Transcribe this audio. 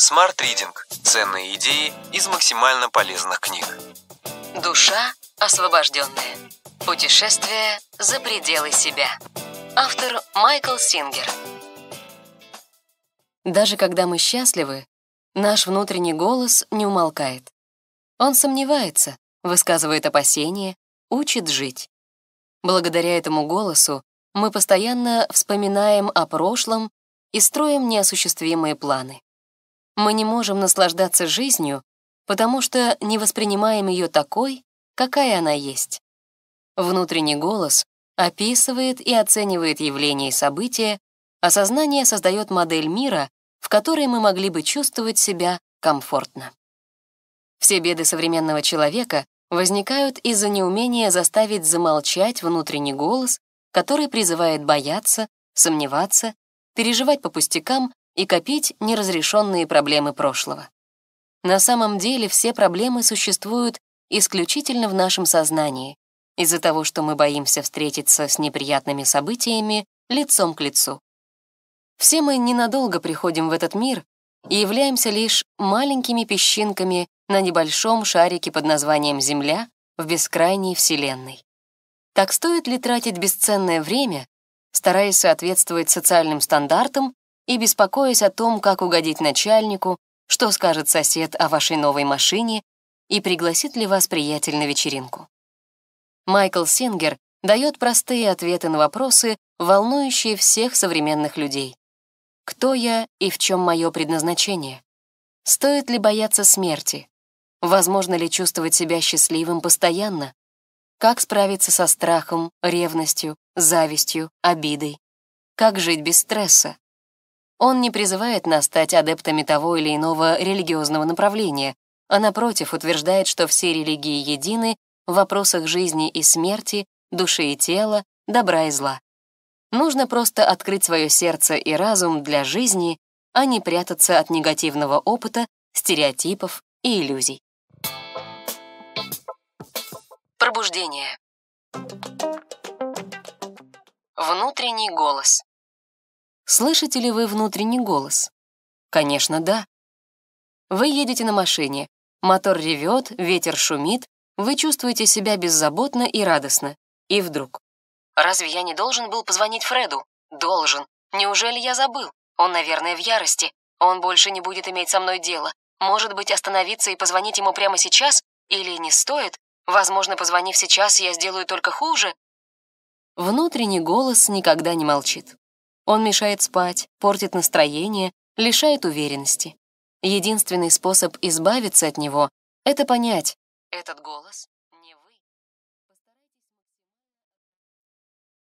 Smart Reading. Ценные идеи из максимально полезных книг. Душа освобожденная. Путешествие за пределы себя. Автор Майкл Сингер. Даже когда мы счастливы, наш внутренний голос не умолкает. Он сомневается, высказывает опасения, учит жить. Благодаря этому голосу мы постоянно вспоминаем о прошлом и строим неосуществимые планы мы не можем наслаждаться жизнью, потому что не воспринимаем ее такой, какая она есть. Внутренний голос описывает и оценивает явления и события, а сознание создает модель мира, в которой мы могли бы чувствовать себя комфортно. Все беды современного человека возникают из-за неумения заставить замолчать внутренний голос, который призывает бояться, сомневаться, переживать по пустякам и копить неразрешенные проблемы прошлого. На самом деле все проблемы существуют исключительно в нашем сознании, из-за того, что мы боимся встретиться с неприятными событиями лицом к лицу. Все мы ненадолго приходим в этот мир и являемся лишь маленькими песчинками на небольшом шарике под названием Земля в бескрайней Вселенной. Так стоит ли тратить бесценное время, стараясь соответствовать социальным стандартам и беспокоясь о том, как угодить начальнику, что скажет сосед о вашей новой машине и пригласит ли вас приятель на вечеринку. Майкл Сингер дает простые ответы на вопросы, волнующие всех современных людей. Кто я и в чем мое предназначение? Стоит ли бояться смерти? Возможно ли чувствовать себя счастливым постоянно? Как справиться со страхом, ревностью, завистью, обидой? Как жить без стресса? Он не призывает нас стать адептами того или иного религиозного направления, а напротив утверждает, что все религии едины в вопросах жизни и смерти, души и тела, добра и зла. Нужно просто открыть свое сердце и разум для жизни, а не прятаться от негативного опыта, стереотипов и иллюзий. Пробуждение. Внутренний голос. Слышите ли вы внутренний голос? Конечно, да. Вы едете на машине, мотор ревет, ветер шумит, вы чувствуете себя беззаботно и радостно. И вдруг. Разве я не должен был позвонить Фреду? Должен. Неужели я забыл? Он, наверное, в ярости. Он больше не будет иметь со мной дела. Может быть, остановиться и позвонить ему прямо сейчас? Или не стоит? Возможно, позвонив сейчас, я сделаю только хуже. Внутренний голос никогда не молчит. Он мешает спать, портит настроение, лишает уверенности. Единственный способ избавиться от него — это понять. Этот голос